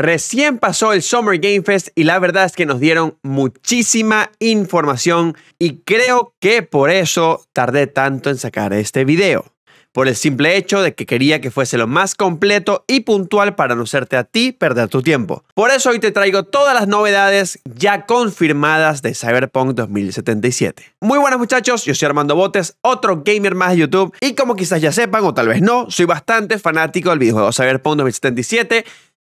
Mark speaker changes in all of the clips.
Speaker 1: Recién pasó el Summer Game Fest y la verdad es que nos dieron muchísima información y creo que por eso tardé tanto en sacar este video. Por el simple hecho de que quería que fuese lo más completo y puntual para no hacerte a ti perder tu tiempo. Por eso hoy te traigo todas las novedades ya confirmadas de Cyberpunk 2077. Muy buenas muchachos, yo soy Armando Botes, otro gamer más de YouTube y como quizás ya sepan o tal vez no, soy bastante fanático del videojuego Cyberpunk 2077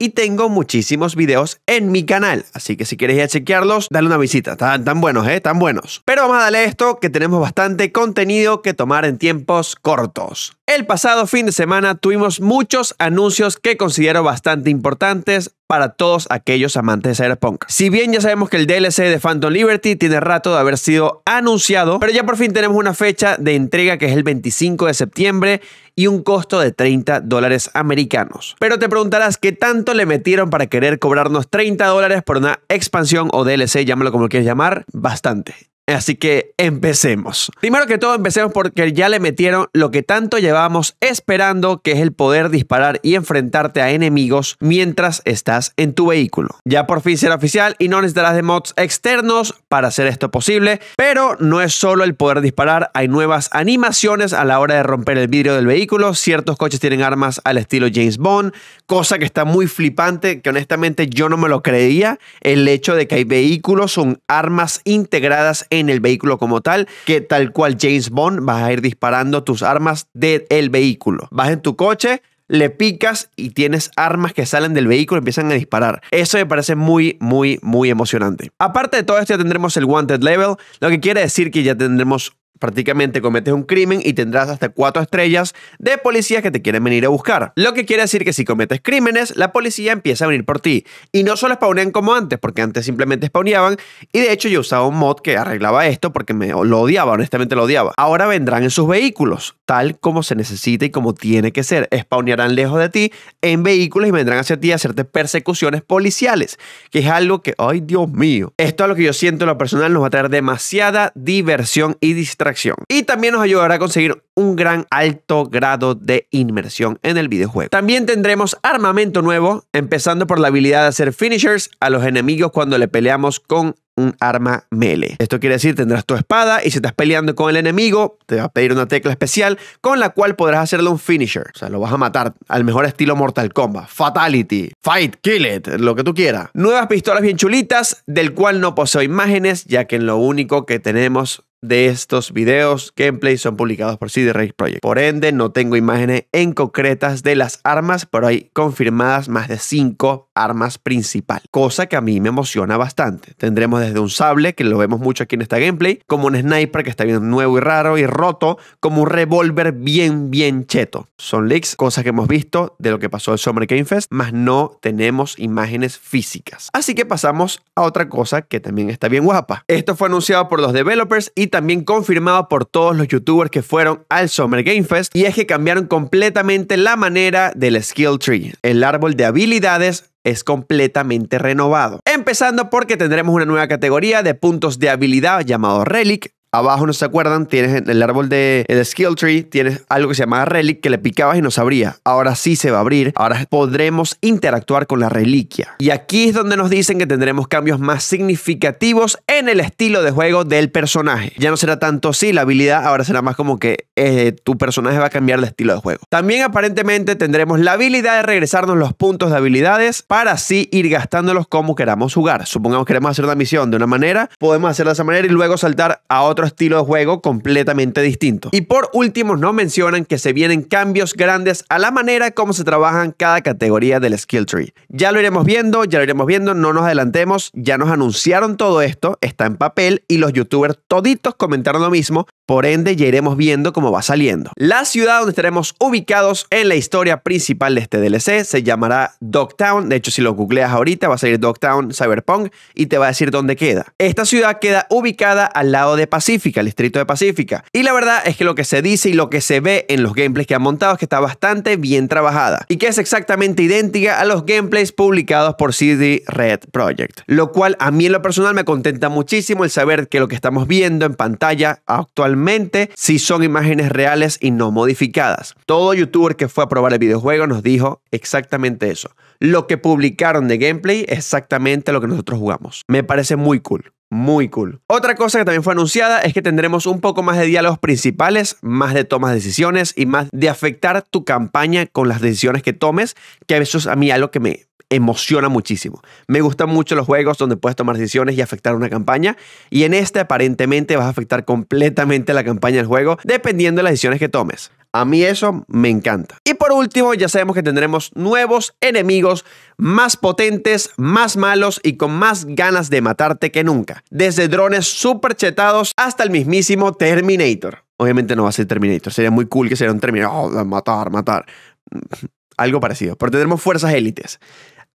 Speaker 1: y tengo muchísimos videos en mi canal. Así que si quieres ir a chequearlos, dale una visita. Están tan buenos, ¿eh? Tan buenos. Pero vamos a darle esto, que tenemos bastante contenido que tomar en tiempos cortos. El pasado fin de semana tuvimos muchos anuncios que considero bastante importantes para todos aquellos amantes de Cyberpunk. Si bien ya sabemos que el DLC de Phantom Liberty tiene rato de haber sido anunciado, pero ya por fin tenemos una fecha de entrega que es el 25 de septiembre y un costo de 30 dólares americanos. Pero te preguntarás qué tanto le metieron para querer cobrarnos 30 dólares por una expansión o DLC, llámalo como quieras llamar, bastante. Así que empecemos. Primero que todo, empecemos porque ya le metieron lo que tanto llevamos esperando, que es el poder disparar y enfrentarte a enemigos mientras estás en tu vehículo. Ya por fin será oficial y no necesitarás de mods externos para hacer esto posible, pero no es solo el poder disparar, hay nuevas animaciones a la hora de romper el vidrio del vehículo, ciertos coches tienen armas al estilo James Bond, cosa que está muy flipante, que honestamente yo no me lo creía, el hecho de que hay vehículos son armas integradas en el vehículo como tal, que tal cual James Bond vas a ir disparando tus armas del vehículo. Vas en tu coche, le picas y tienes armas que salen del vehículo y empiezan a disparar. Eso me parece muy, muy, muy emocionante. Aparte de todo esto, ya tendremos el Wanted Level, lo que quiere decir que ya tendremos prácticamente cometes un crimen y tendrás hasta cuatro estrellas de policías que te quieren venir a buscar. Lo que quiere decir que si cometes crímenes, la policía empieza a venir por ti. Y no solo spawnean como antes, porque antes simplemente spawneaban. Y de hecho yo usaba un mod que arreglaba esto porque me lo odiaba, honestamente lo odiaba. Ahora vendrán en sus vehículos, tal como se necesita y como tiene que ser. Spawnearán lejos de ti en vehículos y vendrán hacia ti a hacerte persecuciones policiales, que es algo que, ay Dios mío, esto a lo que yo siento en lo personal nos va a traer demasiada diversión y distracción y también nos ayudará a conseguir un gran alto grado de inmersión en el videojuego. También tendremos armamento nuevo, empezando por la habilidad de hacer finishers a los enemigos cuando le peleamos con un arma melee. Esto quiere decir tendrás tu espada y si estás peleando con el enemigo te va a pedir una tecla especial con la cual podrás hacerle un finisher. O sea, lo vas a matar al mejor estilo Mortal Kombat. Fatality, fight, kill it, lo que tú quieras. Nuevas pistolas bien chulitas del cual no poseo imágenes ya que en lo único que tenemos de estos videos gameplay son publicados por CD Rage Project. Por ende, no tengo imágenes en concretas de las armas, pero hay confirmadas más de 5 armas principales, cosa que a mí me emociona bastante. Tendremos desde un sable, que lo vemos mucho aquí en esta gameplay, como un sniper que está bien nuevo y raro y roto, como un revólver bien, bien cheto. Son leaks, cosas que hemos visto de lo que pasó el Summer Game Fest, más no tenemos imágenes físicas. Así que pasamos a otra cosa que también está bien guapa. Esto fue anunciado por los developers y también confirmado por todos los youtubers que fueron al Summer Game Fest, y es que cambiaron completamente la manera del Skill Tree. El árbol de habilidades es completamente renovado. Empezando porque tendremos una nueva categoría de puntos de habilidad llamado Relic, abajo, no se acuerdan, tienes en el árbol de skill tree, tienes algo que se llama relic que le picabas y no se abría. Ahora sí se va a abrir, ahora podremos interactuar con la reliquia. Y aquí es donde nos dicen que tendremos cambios más significativos en el estilo de juego del personaje. Ya no será tanto sí la habilidad, ahora será más como que eh, tu personaje va a cambiar de estilo de juego. También aparentemente tendremos la habilidad de regresarnos los puntos de habilidades para así ir gastándolos como queramos jugar. Supongamos que queremos hacer una misión de una manera, podemos hacerla de esa manera y luego saltar a otro estilo de juego completamente distinto. Y por último, no mencionan que se vienen cambios grandes a la manera como se trabajan cada categoría del skill tree. Ya lo iremos viendo, ya lo iremos viendo, no nos adelantemos, ya nos anunciaron todo esto, está en papel y los youtubers toditos comentaron lo mismo, por ende ya iremos viendo cómo va saliendo. La ciudad donde estaremos ubicados en la historia principal de este DLC se llamará Dogtown, de hecho si lo googleas ahorita va a salir Dogtown Cyberpunk y te va a decir dónde queda. Esta ciudad queda ubicada al lado de Pacífico el distrito de Pacífica. Y la verdad es que lo que se dice y lo que se ve en los gameplays que han montado es que está bastante bien trabajada y que es exactamente idéntica a los gameplays publicados por CD Red Project. Lo cual a mí en lo personal me contenta muchísimo el saber que lo que estamos viendo en pantalla actualmente sí son imágenes reales y no modificadas. Todo youtuber que fue a probar el videojuego nos dijo exactamente eso. Lo que publicaron de gameplay es exactamente lo que nosotros jugamos. Me parece muy cool muy cool. Otra cosa que también fue anunciada es que tendremos un poco más de diálogos principales, más de tomas de decisiones y más de afectar tu campaña con las decisiones que tomes, que a veces a mí algo que me emociona muchísimo. Me gustan mucho los juegos donde puedes tomar decisiones y afectar una campaña. Y en este aparentemente vas a afectar completamente la campaña del juego dependiendo de las decisiones que tomes. A mí eso me encanta. Y por último, ya sabemos que tendremos nuevos enemigos más potentes, más malos y con más ganas de matarte que nunca. Desde drones super chetados hasta el mismísimo Terminator. Obviamente no va a ser Terminator, sería muy cool que sea un Terminator. Oh, matar, matar. Algo parecido. Pero tendremos fuerzas élites.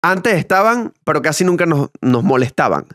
Speaker 1: Antes estaban, pero casi nunca nos, nos molestaban.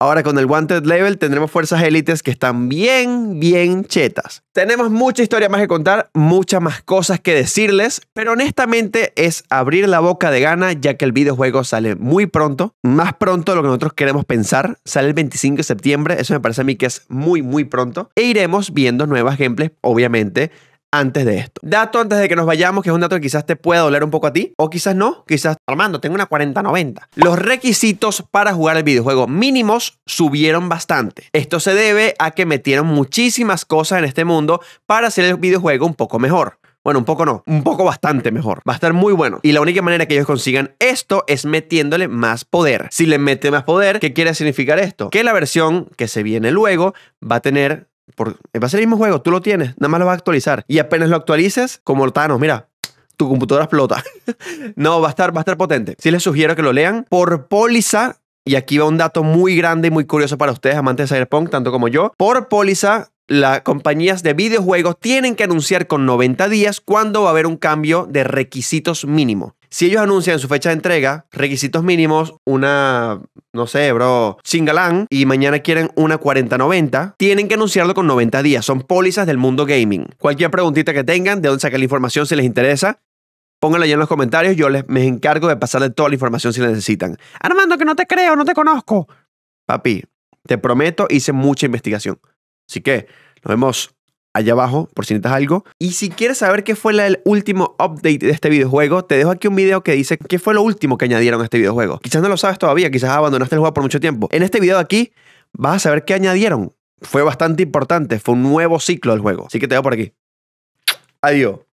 Speaker 1: Ahora con el Wanted Level tendremos fuerzas élites que están bien, bien chetas. Tenemos mucha historia más que contar, muchas más cosas que decirles, pero honestamente es abrir la boca de gana ya que el videojuego sale muy pronto, más pronto de lo que nosotros queremos pensar, sale el 25 de septiembre, eso me parece a mí que es muy, muy pronto, e iremos viendo nuevas gameplays, obviamente, antes de esto. Dato antes de que nos vayamos, que es un dato que quizás te pueda doler un poco a ti, o quizás no, quizás Armando, tengo una 40-90 Los requisitos para jugar el videojuego mínimos subieron bastante. Esto se debe a que metieron muchísimas cosas en este mundo para hacer el videojuego un poco mejor. Bueno, un poco no, un poco bastante mejor. Va a estar muy bueno. Y la única manera que ellos consigan esto es metiéndole más poder. Si le mete más poder, ¿qué quiere significar esto? Que la versión que se viene luego va a tener va a ser el mismo juego, tú lo tienes, nada más lo vas a actualizar. Y apenas lo actualices, como Thanos, mira, tu computadora explota. no, va a, estar, va a estar potente. si les sugiero que lo lean. Por póliza, y aquí va un dato muy grande y muy curioso para ustedes, amantes de Cyberpunk, tanto como yo. Por póliza, las compañías de videojuegos tienen que anunciar con 90 días cuándo va a haber un cambio de requisitos mínimo. Si ellos anuncian su fecha de entrega, requisitos mínimos, una, no sé, bro, Singalán, y mañana quieren una 4090, tienen que anunciarlo con 90 días. Son pólizas del mundo gaming. Cualquier preguntita que tengan, de dónde sacar la información si les interesa, pónganla ya en los comentarios. Yo les, me encargo de pasarle toda la información si la necesitan. Armando, que no te creo, no te conozco. Papi, te prometo, hice mucha investigación. Así que, nos vemos allá abajo por si necesitas algo. Y si quieres saber qué fue el último update de este videojuego, te dejo aquí un video que dice qué fue lo último que añadieron a este videojuego. Quizás no lo sabes todavía, quizás abandonaste el juego por mucho tiempo. En este video de aquí vas a saber qué añadieron. Fue bastante importante, fue un nuevo ciclo del juego. Así que te veo por aquí. Adiós.